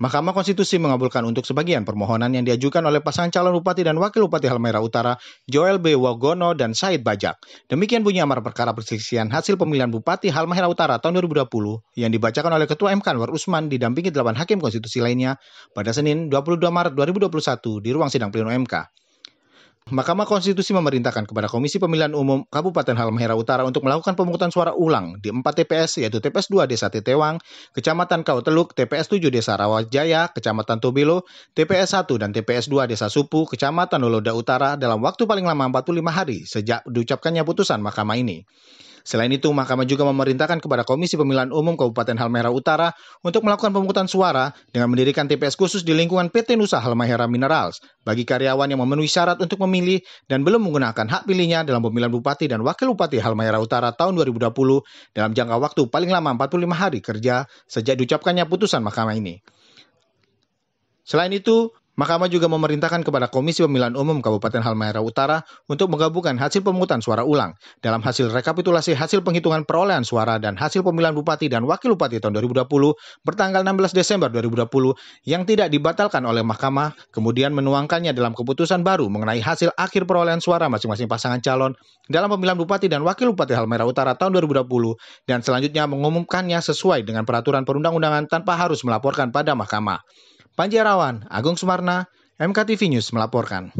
Mahkamah Konstitusi mengabulkan untuk sebagian permohonan yang diajukan oleh pasangan calon bupati dan wakil bupati Halmahera Utara, Joel B. Wagono dan Said Bajak. Demikian bunyi amar perkara perselisihan hasil pemilihan bupati Halmahera Utara tahun 2020 yang dibacakan oleh Ketua MK Anwar Usman didampingi delapan hakim konstitusi lainnya pada Senin 22 Maret 2021 di ruang sidang pleno MK. Mahkamah Konstitusi memerintahkan kepada Komisi Pemilihan Umum Kabupaten Halmahera Utara untuk melakukan pemungutan suara ulang di 4 TPS yaitu TPS 2 Desa Tetewang, Kecamatan Kau Teluk, TPS 7 Desa Rawajaya, Kecamatan Tobilo, TPS 1 dan TPS 2 Desa Supu, Kecamatan Loloda Utara dalam waktu paling lama 45 hari sejak diucapkannya putusan mahkamah ini. Selain itu, Mahkamah juga memerintahkan kepada Komisi Pemilihan Umum Kabupaten Halmahera Utara untuk melakukan pemungutan suara dengan mendirikan TPS khusus di lingkungan PT Nusa Halmahera Minerals bagi karyawan yang memenuhi syarat untuk memilih dan belum menggunakan hak pilihnya dalam pemilihan Bupati dan Wakil Bupati Halmahera Utara tahun 2020 dalam jangka waktu paling lama 45 hari kerja sejak diucapkannya putusan mahkamah ini. Selain itu, Mahkamah juga memerintahkan kepada Komisi Pemilihan Umum Kabupaten Halmahera Utara untuk menggabungkan hasil pemungutan suara ulang dalam hasil rekapitulasi hasil penghitungan perolehan suara dan hasil pemilihan bupati dan wakil bupati tahun 2020 bertanggal 16 Desember 2020 yang tidak dibatalkan oleh mahkamah kemudian menuangkannya dalam keputusan baru mengenai hasil akhir perolehan suara masing-masing pasangan calon dalam pemilihan bupati dan wakil bupati Halmahera Utara tahun 2020 dan selanjutnya mengumumkannya sesuai dengan peraturan perundang-undangan tanpa harus melaporkan pada mahkamah. Panjarawan, Agung Sumarna, MKTV News melaporkan.